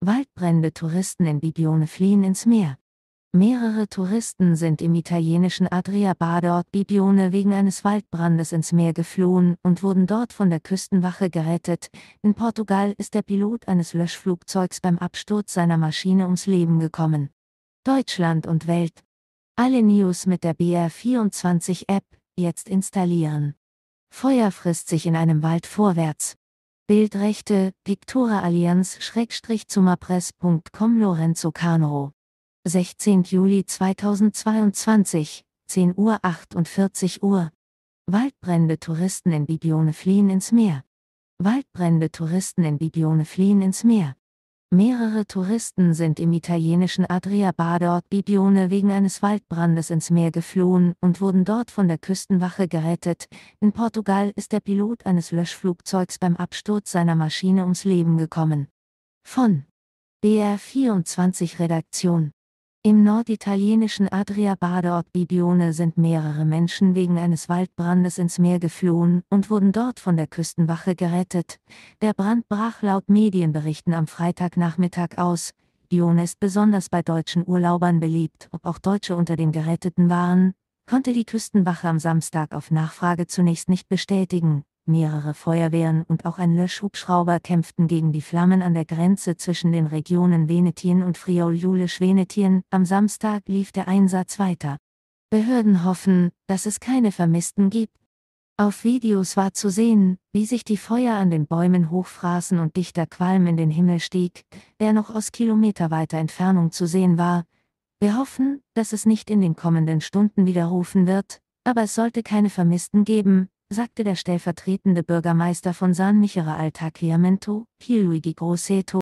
Waldbrände Touristen in Bibione fliehen ins Meer. Mehrere Touristen sind im italienischen Adria-Badeort Bibione wegen eines Waldbrandes ins Meer geflohen und wurden dort von der Küstenwache gerettet. In Portugal ist der Pilot eines Löschflugzeugs beim Absturz seiner Maschine ums Leben gekommen. Deutschland und Welt. Alle News mit der BR24-App jetzt installieren. Feuer frisst sich in einem Wald vorwärts. Bildrechte, Pictura Allianz-Zumapress.com Schrägstrich Lorenzo Cano. 16. Juli 2022, 10 Uhr 48 Uhr. Waldbrände Touristen in Bibione fliehen ins Meer. Waldbrände Touristen in Bibione fliehen ins Meer. Mehrere Touristen sind im italienischen Adria-Badeort Bibione wegen eines Waldbrandes ins Meer geflohen und wurden dort von der Küstenwache gerettet. In Portugal ist der Pilot eines Löschflugzeugs beim Absturz seiner Maschine ums Leben gekommen. Von BR24 Redaktion im norditalienischen Adria-Badeort Bibione sind mehrere Menschen wegen eines Waldbrandes ins Meer geflohen und wurden dort von der Küstenwache gerettet. Der Brand brach laut Medienberichten am Freitagnachmittag aus. Bione ist besonders bei deutschen Urlaubern beliebt, ob auch Deutsche unter den Geretteten waren, konnte die Küstenwache am Samstag auf Nachfrage zunächst nicht bestätigen mehrere Feuerwehren und auch ein Löschhubschrauber kämpften gegen die Flammen an der Grenze zwischen den Regionen Venetien und friol julisch venetien am Samstag lief der Einsatz weiter. Behörden hoffen, dass es keine Vermissten gibt. Auf Videos war zu sehen, wie sich die Feuer an den Bäumen hochfraßen und dichter Qualm in den Himmel stieg, der noch aus kilometerweiter Entfernung zu sehen war. Wir hoffen, dass es nicht in den kommenden Stunden widerrufen wird, aber es sollte keine Vermissten geben, sagte der stellvertretende Bürgermeister von San Michele Michere Altaquiamento, Pierluigi Grosseto,